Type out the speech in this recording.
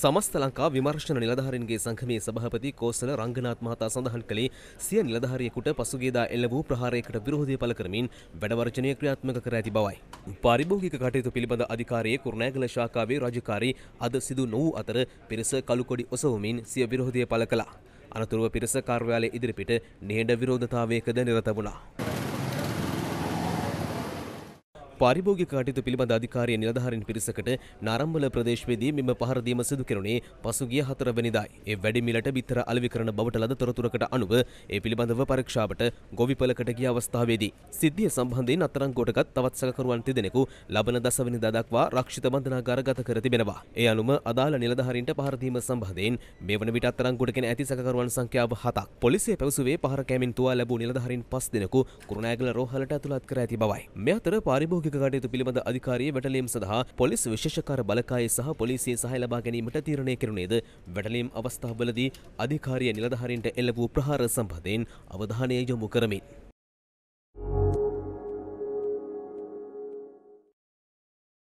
සමස්ත ලංකා විමර්ශන නිලධාරීන්ගේ සංගමේ සභාපති කෝසල රංගනාත් මහතා සඳහන් කළේ සිය නිලධාරියෙකුට පසුගියදා එල්ල වූ ප්‍රහාරයකට විරෝධය පළ කරමින් වැඩවර්ජනය ක්‍රියාත්මක කර ඇති බවයි. පාරිභෝගික කටයුතු පිළිබඳ අධිකාරියේ කුරුණෑගල ශාඛාවේ රාජකාරී අද සිදු නොවූ අතර පිරිස කළුකොඩි ඔසවමින් සිය විරෝධය පළ කළා. අනතුරුව පිරිස කාර්යාලය ඉදිරිපිට නේඩ විරෝධතාවයකද නිරත වුණා. පාරිභෝගික කටයුතු පිළිබඳ අධිකාරිය නිලධාරීන් පිරිසකට නරම්බල ප්‍රදේශවේදී මෙම පහර දීම සිදු කෙරුණේ පසුගිය හතරවෙනිදායි. ඒ වැඩිමිලට බිත්තර අලෙවි කරන බවට ලද තොරතුරකට අනුව ඒ පිළිබඳව පරීක්ෂාවට ගොවිපලකට ගිය අවස්ථාවේදී සිද්ධිය සම්බන්ධයෙන් අත්අඩංගුවටගත් තවත් සැකකරුවන් තිදෙනෙකු ලබන දසවෙනිදා දක්වා රක්ෂිත බන්ධනාගාර ගත කර තිබෙනවා. ඒ අනුව අදාළ නිලධාරීන්ට පහර දීම සම්බන්ධයෙන් මේ වන විට අත්අඩංගුවටගෙන ඇති සැකකරුවන් සංඛ්‍යාව 7ක්. පොලිසිය පැවසුවේ පහර කැමින් තුවා ලැබූ නිලධාරීන් 5 දෙනෙකු කුරුණෑගල රෝහලට ඇතුළත් කර ඇති බවයි. මේ අතර පාරිභෝගික ප්‍රායෝගික කටයුතු පිළිබඳ අධිකාරිය වැටලීම් සඳහා පොලිස් විශේෂකාර බලකායේ සහ පොලිසියේ සහාය ලබා ගැනීමට තීරණය කෙරුණේද වැටලීම් අවස්ථාවලදී අධිකාරිය නිලධාරීන්ට එල්ල වූ ප්‍රහාර සම්බන්ධයෙන් අවධානය යොමු කරමින්